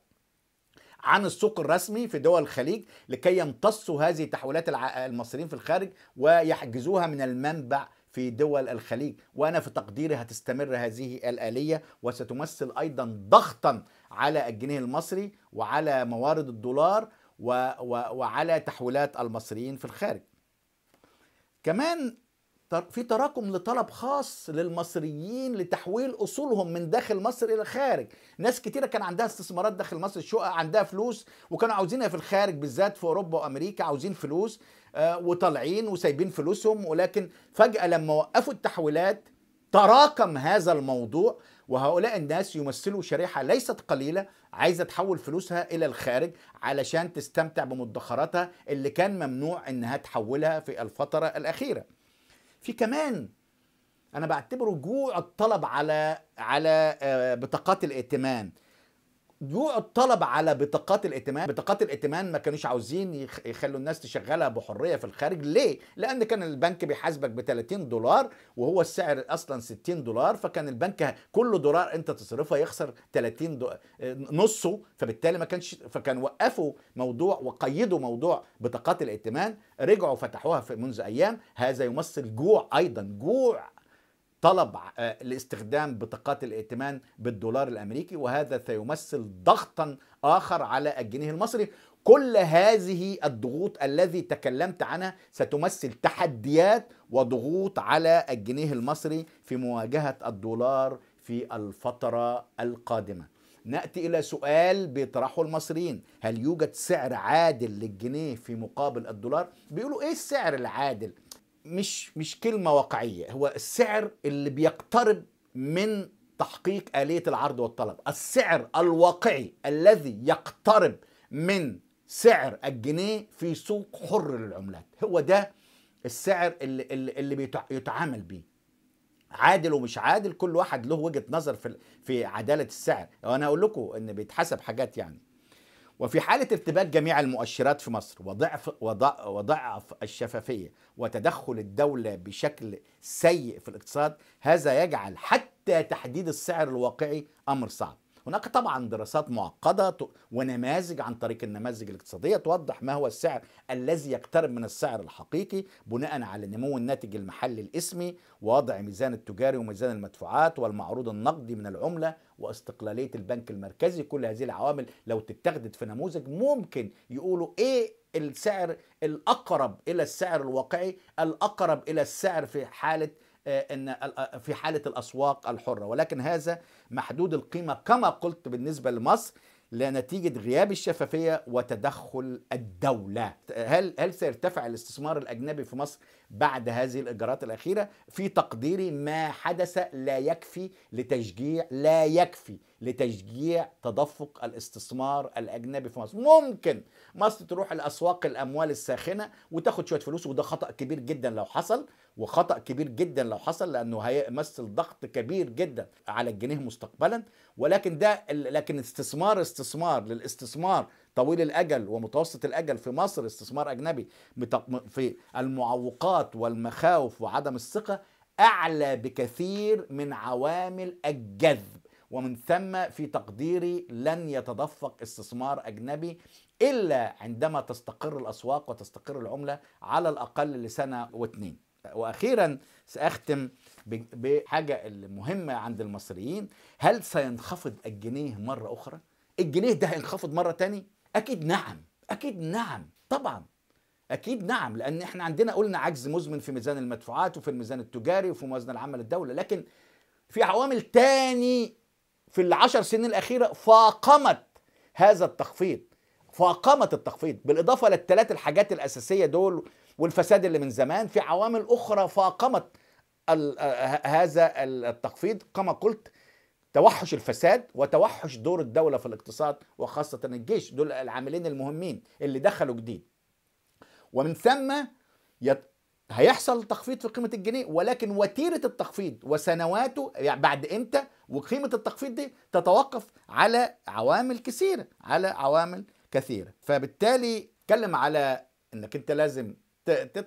عن السوق الرسمي في دول الخليج لكي يمتصوا هذه تحويلات المصريين في الخارج ويحجزوها من المنبع في دول الخليج وانا في تقديري هتستمر هذه الاليه وستمثل ايضا ضغطا على الجنيه المصري وعلى موارد الدولار و و وعلى تحويلات المصريين في الخارج كمان في تراكم لطلب خاص للمصريين لتحويل اصولهم من داخل مصر الى الخارج ناس كتيره كان عندها استثمارات داخل مصر شقق عندها فلوس وكانوا عاوزينها في الخارج بالذات في اوروبا وامريكا عاوزين فلوس آه، وطالعين وسايبين فلوسهم ولكن فجاه لما وقفوا التحويلات تراكم هذا الموضوع وهؤلاء الناس يمثلوا شريحة ليست قليلة عايزة تحول فلوسها إلى الخارج علشان تستمتع بمدخراتها اللي كان ممنوع إنها تحولها في الفترة الأخيرة في كمان انا بعتبره جوع الطلب على على آه، بطاقات الائتمان جوع الطلب على بطاقات الائتمان بطاقات الائتمان ما كانوش عاوزين يخلوا الناس تشغلها بحريه في الخارج ليه لان كان البنك بيحاسبك ب 30 دولار وهو السعر اصلا 60 دولار فكان البنك كل دولار انت تصرفه يخسر 30 نصه فبالتالي ما كانش فكان وقفوا موضوع وقيدوا موضوع بطاقات الائتمان رجعوا فتحوها في منذ ايام هذا يمثل جوع ايضا جوع طلب آه، الاستخدام بطاقات الائتمان بالدولار الامريكي وهذا سيمثل ضغطا اخر على الجنيه المصري كل هذه الضغوط الذي تكلمت عنها ستمثل تحديات وضغوط على الجنيه المصري في مواجهه الدولار في الفتره القادمه ناتي الى سؤال بيطرحه المصريين هل يوجد سعر عادل للجنيه في مقابل الدولار بيقولوا ايه السعر العادل مش مش كلمه واقعيه هو السعر اللي بيقترب من تحقيق اليه العرض والطلب السعر الواقعي الذي يقترب من سعر الجنيه في سوق حر للعملات هو ده السعر اللي اللي بيتعامل بيه عادل ومش عادل كل واحد له وجهه نظر في في عداله السعر وانا اقول لكم ان بيتحسب حاجات يعني وفي حالة ارتباك جميع المؤشرات في مصر وضعف, وضعف الشفافية وتدخل الدولة بشكل سيء في الاقتصاد هذا يجعل حتى تحديد السعر الواقعي أمر صعب هناك طبعا دراسات معقده ونماذج عن طريق النماذج الاقتصاديه توضح ما هو السعر الذي يقترب من السعر الحقيقي بناء على نمو الناتج المحلي الاسمي ووضع ميزان التجاري وميزان المدفوعات والمعروض النقدي من العمله واستقلاليه البنك المركزي كل هذه العوامل لو تتخذت في نموذج ممكن يقولوا ايه السعر الاقرب الى السعر الواقعي الاقرب الى السعر في حاله آه، ان آه، في حاله الاسواق الحره ولكن هذا محدود القيمه كما قلت بالنسبه لمصر لنتيجة غياب الشفافية وتدخل الدولة هل, هل سيرتفع الاستثمار الأجنبي في مصر بعد هذه الإجراءات الأخيرة؟ في تقديري ما حدث لا يكفي لتشجيع لا يكفي لتشجيع تدفق الاستثمار الاجنبي في مصر ممكن مصر تروح لاسواق الاموال الساخنه وتاخد شويه فلوس وده خطا كبير جدا لو حصل وخطا كبير جدا لو حصل لانه هيمثل ضغط كبير جدا على الجنيه مستقبلا ولكن ده لكن استثمار استثمار للاستثمار طويل الاجل ومتوسط الاجل في مصر استثمار اجنبي في المعوقات والمخاوف وعدم الثقه اعلى بكثير من عوامل الجذب ومن ثم في تقديري لن يتدفق استثمار أجنبي إلا عندما تستقر الأسواق وتستقر العملة على الأقل لسنة واثنين واخيرا ساختم بحاجه المهمه عند المصريين هل سينخفض الجنيه مره اخرى الجنيه ده هينخفض مره تاني اكيد نعم اكيد نعم طبعا اكيد نعم لان احنا عندنا قلنا عجز مزمن في ميزان المدفوعات وفي الميزان التجاري وفي موازنه العامه للدوله لكن في عوامل تاني في العشر سنين الأخيرة فاقمت هذا التخفيض فاقمت التخفيض بالإضافة للثلاث الحاجات الأساسية دول والفساد اللي من زمان في عوامل أخرى فاقمت آه، آه، هذا التخفيض كما قلت توحش الفساد وتوحش دور الدولة في الاقتصاد وخاصة الجيش دول العاملين المهمين اللي دخلوا جديد ومن ثم يت... هيحصل تخفيض في قيمة الجنيه ولكن وتيرة التخفيض وسنواته يعني بعد امتى وقيمه التخفيض دي تتوقف على عوامل كثيره على عوامل كثيره فبالتالي اتكلم على انك انت لازم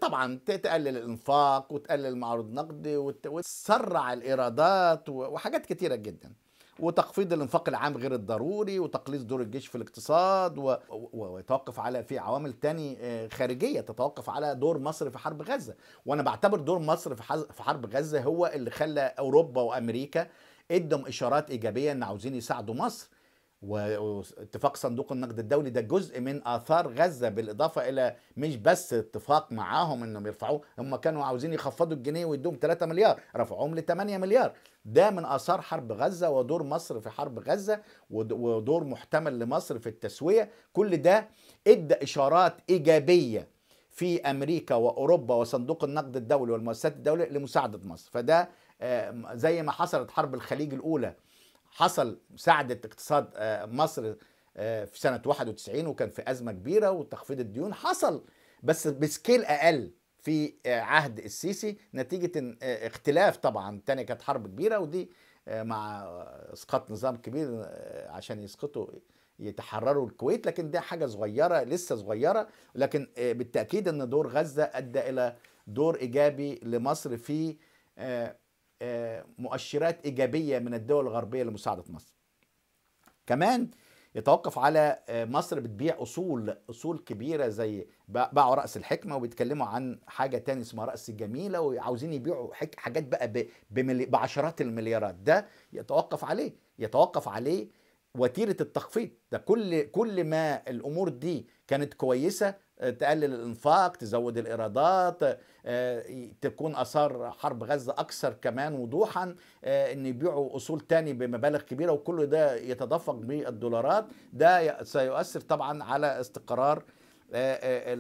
طبعا تقلل الانفاق وتقلل معروض نقدي وتسرع الايرادات وحاجات كثيرة جدا وتخفيض الانفاق العام غير الضروري وتقليص دور الجيش في الاقتصاد و... ويتوقف على في عوامل تاني آه، خارجيه تتوقف على دور مصر في حرب غزه وانا بعتبر دور مصر في حرب غزه هو اللي خلى اوروبا وامريكا ادهم اشارات ايجابيه ان عاوزين يساعدوا مصر واتفاق صندوق النقد الدولي ده جزء من اثار غزه بالاضافه الى مش بس اتفاق معاهم انهم يرفعوه هم كانوا عاوزين يخفضوا الجنيه ويدوهم 3 مليار رفعوهم ل 8 مليار ده من اثار حرب غزه ودور مصر في حرب غزه ودور محتمل لمصر في التسويه كل ده ادى اشارات ايجابيه في امريكا واوروبا وصندوق النقد الدولي والمؤسسات الدوليه لمساعده مصر فده آه، زي ما حصلت حرب الخليج الاولى حصل ساعدت اقتصاد آه، مصر آه، في سنه 91 وكان في ازمه كبيره وتخفيض الديون حصل بس بسكيل اقل في عهد السيسي نتيجه اختلاف طبعا تاني كانت حرب كبيره ودي مع اسقاط نظام كبير عشان يسقطوا يتحرروا الكويت لكن ده حاجه صغيره لسه صغيره لكن بالتاكيد ان دور غزه ادى الى دور ايجابي لمصر في مؤشرات ايجابيه من الدول الغربيه لمساعده مصر. كمان يتوقف على آه، مصر بتبيع اصول اصول كبيره زي باعوا راس الحكمه وبيتكلموا عن حاجه تاني اسمها راس الجميله وعاوزين يبيعوا حاجات بقى بعشرات المليارات ده يتوقف عليه يتوقف عليه وتيره التخفيض ده كل كل ما الامور دي كانت كويسه تقلل الانفاق تزود الايرادات آه، تكون اثار حرب غزه اكثر كمان وضوحا آه، ان يبيعوا اصول تاني بمبالغ كبيره وكل ده يتدفق بالدولارات ده سيؤثر طبعا على استقرار آه،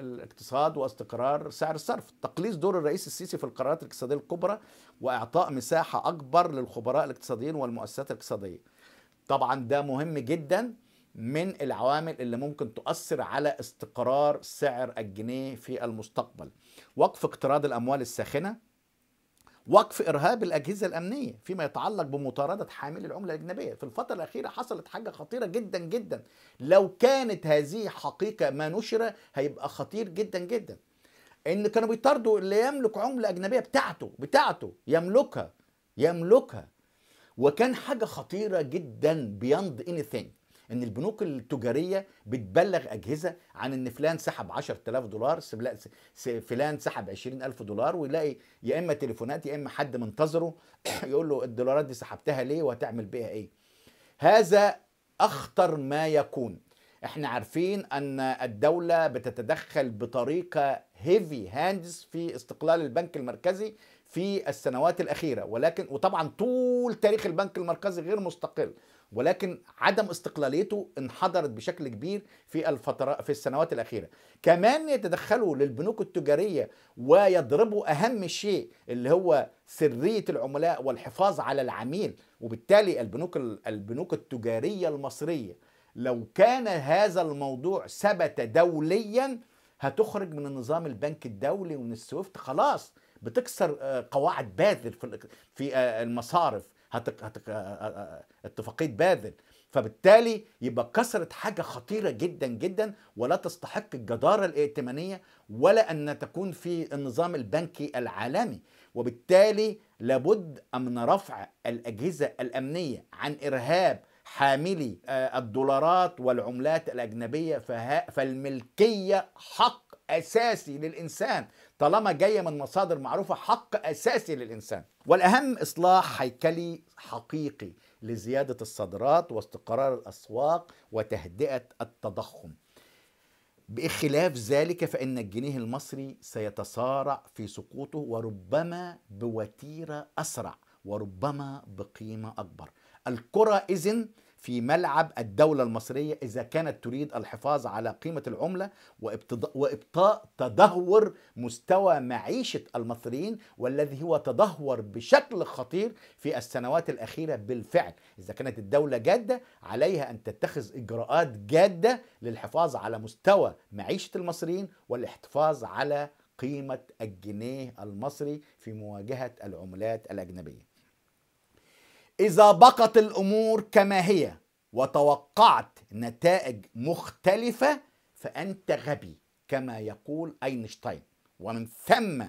الاقتصاد واستقرار سعر الصرف تقليص دور الرئيس السيسي في القرارات الاقتصادية الكبرى وإعطاء مساحة أكبر للخبراء الاقتصاديين والمؤسسات الاقتصادية طبعا ده مهم جدا من العوامل اللي ممكن تؤثر على استقرار سعر الجنيه في المستقبل وقف اقتراض الأموال الساخنة وقف ارهاب الاجهزه الامنيه فيما يتعلق بمطارده حاملي العمله الاجنبيه في الفتره الاخيره حصلت حاجه خطيره جدا جدا لو كانت هذه حقيقه ما نشر هيبقى خطير جدا جدا ان كانوا بيطاردوا اللي يملك عمله اجنبيه بتاعته بتاعته يملكها يملكها وكان حاجه خطيره جدا بياند اني ثينج ان البنوك التجاريه بتبلغ اجهزه عن ان فلان سحب 10000 دولار فلان سحب 20000 دولار ويلاقي يا اما تليفونات يا اما حد منتظره <coughs> يقول له الدولارات دي سحبتها ليه وهتعمل بيها ايه هذا اخطر ما يكون احنا عارفين ان الدولة بتتدخل بطريقة هيفي هاندز في استقلال البنك المركزي في السنوات الأخيرة ولكن وطبعا طول تاريخ البنك المركزي غير مستقل ولكن عدم استقلاليته انحدرت بشكل كبير في الفترة في السنوات الأخيرة كمان يتدخلوا للبنوك التجارية ويضربوا أهم شيء اللي هو سرية العملاء والحفاظ على العميل وبالتالي البنوك البنوك التجارية المصرية لو كان هذا الموضوع ثبت دوليا هتخرج من النظام البنك الدولي ومن السويفت خلاص بتكسر آه، قواعد باذل في آه، المصارف هتق... هتق... اتفاقيه باذل فبالتالي يبقى كسرت حاجه خطيره جدا جدا ولا تستحق الجداره الائتمانيه ولا ان تكون في النظام البنكي العالمي وبالتالي لابد من رفع الاجهزه الامنيه عن ارهاب حاملي الدولارات والعملات الاجنبيه فالملكيه حق اساسي للانسان طالما جايه من مصادر معروفه حق اساسي للانسان والاهم اصلاح هيكلي حقيقي لزياده الصادرات واستقرار الاسواق وتهدئه التضخم بخلاف ذلك فإن الجنيه المصري سيتصارع في سقوطه وربما بوتيرة أسرع وربما بقيمة أكبر الكرة إذن في ملعب الدولة المصرية إذا كانت تريد الحفاظ على قيمة العملة وإبطاء تدهور مستوى معيشة المصريين والذي هو تدهور بشكل خطير في السنوات الأخيرة بالفعل إذا كانت الدولة جادة عليها أن تتخذ إجراءات جادة للحفاظ على مستوى معيشة المصريين والاحتفاظ على قيمة الجنيه المصري في مواجهة العملات الأجنبية إذا بقت الأمور كما هي وتوقعت نتائج مختلفة فأنت غبي كما يقول أينشتاين ومن ثم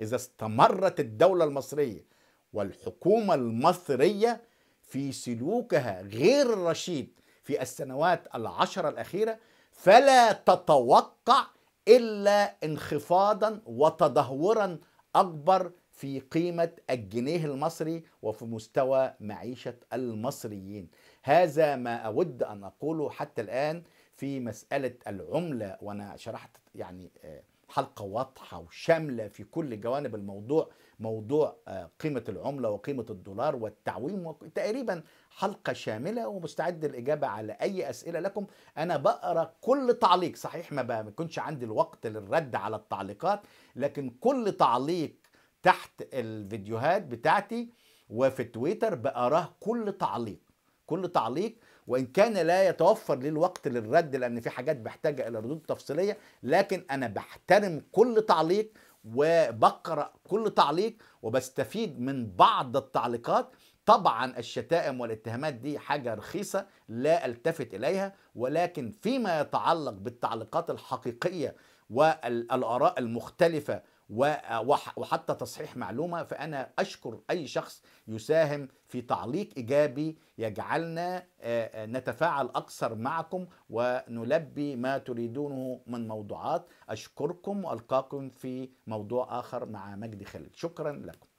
إذا استمرت الدولة المصرية والحكومة المصرية في سلوكها غير الرشيد في السنوات العشر الأخيرة فلا تتوقع إلا انخفاضا وتدهورا أكبر في قيمة الجنيه المصري وفي مستوى معيشة المصريين هذا ما أود أن أقوله حتى الآن في مسألة العملة وأنا شرحت يعني آه، حلقة واضحة وشاملة في كل جوانب الموضوع موضوع آه، قيمة العملة وقيمة الدولار والتعويم تقريبا حلقة شاملة ومستعد الإجابة على أي أسئلة لكم أنا بقرأ كل تعليق صحيح ما بكونش عندي الوقت للرد على التعليقات لكن كل تعليق تحت الفيديوهات بتاعتي وفي تويتر بقراه كل تعليق كل تعليق وان كان لا يتوفر لي الوقت للرد لان في حاجات بحتاجه الى ردود تفصيليه لكن انا بحترم كل تعليق وبقرا كل تعليق وبستفيد من بعض التعليقات طبعا الشتائم والاتهامات دي حاجه رخيصه لا التفت اليها ولكن فيما يتعلق بالتعليقات الحقيقيه والاراء المختلفه وحتى تصحيح معلومه فانا اشكر اي شخص يساهم في تعليق ايجابي يجعلنا آه، آه، نتفاعل اكثر معكم ونلبي ما تريدونه من موضوعات اشكركم والقاكم في موضوع اخر مع مجدي خالد شكرا لكم